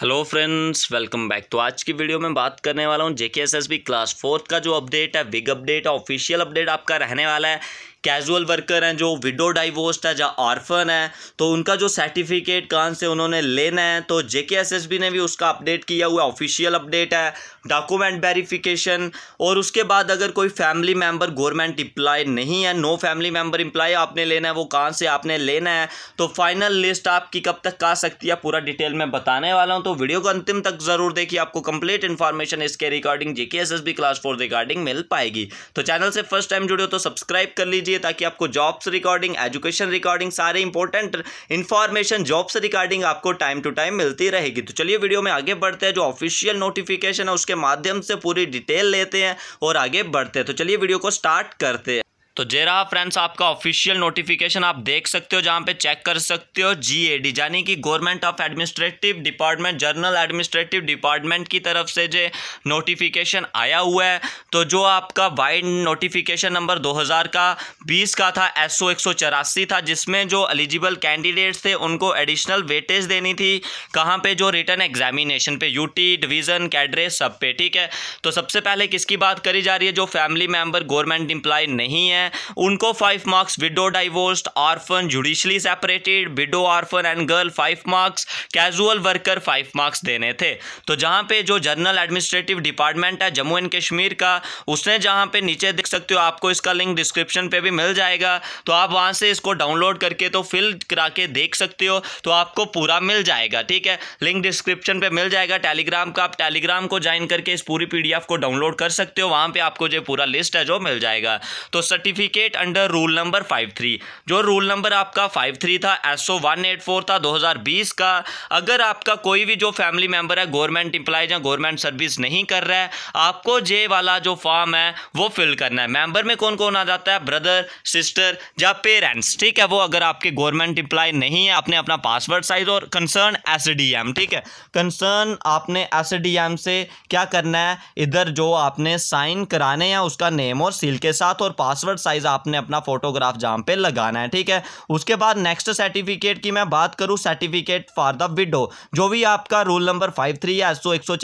hello friends welcome back तो आज की वीडियो में बात करने वाला हूँ JK S S B class fourth का जो अपडेट है बिग अपडेट है ऑफिशियल अपडेट आपका रहने वाला है कैजुअल वर्कर हैं जो विडो डाइवोर्स्ड है या ऑर्फन है तो उनका जो सर्टिफिकेट कहाँ से उन्होंने लेना है तो जेके ने भी उसका अपडेट किया हुआ ऑफिशियल अपडेट है डॉक्यूमेंट वेरिफिकेशन और उसके बाद अगर कोई फैमिली मेम्बर गवर्नमेंट इम्प्लाई नहीं है नो फैमिली मेम्बर इम्प्लॉय आपने लेना है वो कहाँ से आपने लेना है तो फाइनल लिस्ट आपकी कब तक आ सकती है पूरा डिटेल में बताने वाला हूँ तो वीडियो को अंतिम तक जरूर देखिए आपको कंप्लीट इन्फॉर्मेशन इसके regarding JK S class four regarding मिल पाएगी तो चैनल से फर्स्ट टाइम जुड़े हो तो सब्सक्राइब कर लीजिए कीजिए ताकि आपको जॉब रिकॉर्डिंग एजुकेशन रिकॉर्डिंग सारे इंपॉर्टेंट इन्फॉर्मेशन जॉब्स रिकॉर्डिंग आपको टाइम टू टाइम मिलती रहेगी तो चलिए वीडियो में आगे बढ़ते हैं जो ऑफिशियल नोटिफिकेशन है उसके माध्यम से पूरी डिटेल लेते हैं और आगे बढ़ते हैं तो चलिए वीडियो को स्टार्ट करते हैं तो जे रहा फ्रेंड्स आपका ऑफिशियल नोटिफिकेशन आप देख सकते हो जहाँ पे चेक कर सकते हो जीएडी यानी कि government of administrative department general administrative department की तरफ से जो नोटिफिकेशन आया हुआ है तो जो आपका वाइड नोटिफिकेशन नंबर 2000 का 20 का था एस सौ था जिसमें जो एलिजिबल कैंडिडेट्स थे उनको एडिशनल वेटेज देनी थी कहाँ पर जो रिटर्न एग्जामिनेशन पे यूटी डिवीज़न कैडरे सब पे ठीक है तो सबसे पहले किसकी बात करी जा रही है जो फैमिली मेम्बर गवर्नमेंट एम्प्लॉय नहीं है उनको five marks widow divorce orphan judicially separated widow orphan and girl five marks casual worker five marks देने थे तो जहाँ पे जो जनरल एडमिनिस्ट्रेटिव डिपार्टमेंट है जम्मू एंड कश्मीर का उसने जहाँ पे नीचे देख सकते हो आपको इसका लिंक डिस्क्रिप्शन पे भी मिल जाएगा तो आप वहाँ से इसको डाउनलोड करके तो फिल करा के देख सकते हो तो आपको पूरा मिल जाएगा ठीक है लिंक डिस्क्रिप्शन पे मिल जाएगा टेलीग्राम का आप टेलीग्राम को ज्वाइन करके इस पूरी पीडीएफ को डाउनलोड कर सकते हो वहाँ पे आपको जो पूरा लिस्ट है जो मिल जाएगा तो certific certificate under rule number five three जो रूल नंबर आपका फाइव थ्री था S O one eight four था दो हज़ार बीस का अगर आपका कोई भी जो फैमिली मेम्बर है गवर्नमेंट इंप्लाइज या गवर्नमेंट सर्विस नहीं कर रहा है आपको जे वाला जो फॉर्म है वो फिल करना है मेम्बर में कौन कौन आ जाता है ब्रदर सिस्टर या पेरेंट्स ठीक है वो अगर आपके गवर्नमेंट इंप्लाई नहीं है आपने अपना पासवर्ड साइज और कंसर्न एस डी एम ठीक है कंसर्न आपने एस डी एम से क्या करना है इधर जो आपने साइन कराने हैं उसका नेम और सील के साथ और पासवर्ड साइज आपने अपना फोटोग्राफ जहां पे लगाना है ठीक है उसके बाद नेक्स्ट सर्टिफिकेट की मैं बात करूं सर्टिफिकेट फॉर द विडो जो भी आपका रूल नंबर फाइव थ्री है सो एक सौ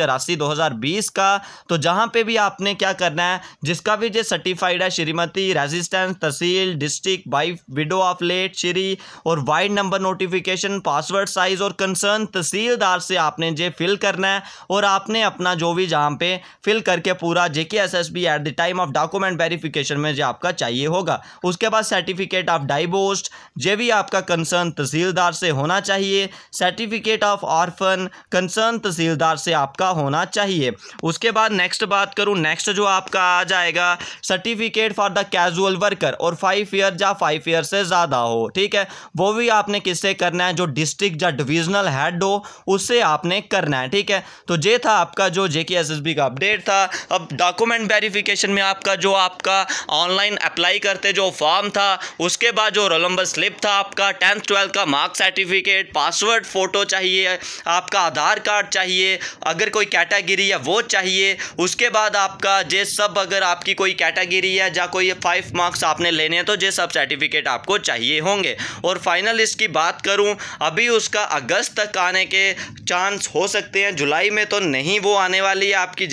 का तो जहां पे भी आपने क्या करना है जिसका भी जो सर्टिफाइड है Shrimati residents tehsil district wife widow of late Shri और wide number notification passport size और कंसर्न तहसीलदार से आपने जे फिल करना है और आपने अपना जो भी जहां पे फिल करके पूरा JK S S B at the time of document verification में जो आपका चाहिए होगा उसके बाद सर्टिफिकेट ऑफ डाइवोर्स ये भी आपका कंसर्न तहसीलदार से होना चाहिए certificate of orphan concern tehsildar से आपका होना चाहिए उसके बाद नेक्स्ट बात करूँ नेक्स्ट जो आपका आ जाएगा certificate for the casual worker और फाइव ईयर या फाइव ईयर से ज़्यादा हो ठीक है वो भी आपने किससे करना है जो डिस्ट्रिक्ट या डिविजनल हेड हो उससे आपने करना है ठीक है तो ये था आपका जो जे का अपडेट था अब डॉक्यूमेंट वेरिफिकेशन में आपका जो आपका ऑनलाइन अप्लाई करते जो फॉर्म था उसके बाद जो रोल नंबर स्लिप था आपका टेंथ ट्वेल्थ का मार्क्स सर्टिफिकेट पासवर्ड फ़ोटो चाहिए आपका आधार कार्ड चाहिए अगर कोई कैटेगरी है वो चाहिए उसके बाद आपका जे सब अगर आपकी कोई कैटेगरी है या कोई फाइव मार्क्स आपने लेने हैं तो जे सब सर्टिफिकेट आपको चाहिए होंगे और फाइनल इसकी बात करूँ अभी उसका अगस्त तक आने के चांस हो सकते हैं जुलाई में तो नहीं वो आने वाली है आपकी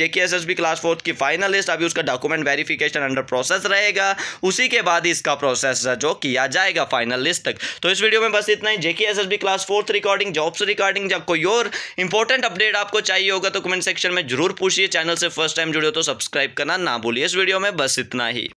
बी क्लास फोर्थ की फाइनल लिस्ट अभी उसका डॉक्यूमेंट वेरिफिकेशन अंडर प्रोसेस रहेगा उसी के बाद इसका प्रोसेस जो किया जाएगा फाइनल लिस्ट तक तो इस वीडियो में बस इतना ही JK S class fourth recording jobs recording जब कोई और इंपॉर्टेंट अपडेट आपको चाहिए होगा तो कमेंट सेक्शन में जरूर पूछिए चैनल से फर्स्ट टाइम जुड़े हो तो सब्सक्राइब करना ना भूलिए इस वीडियो में बस इतना ही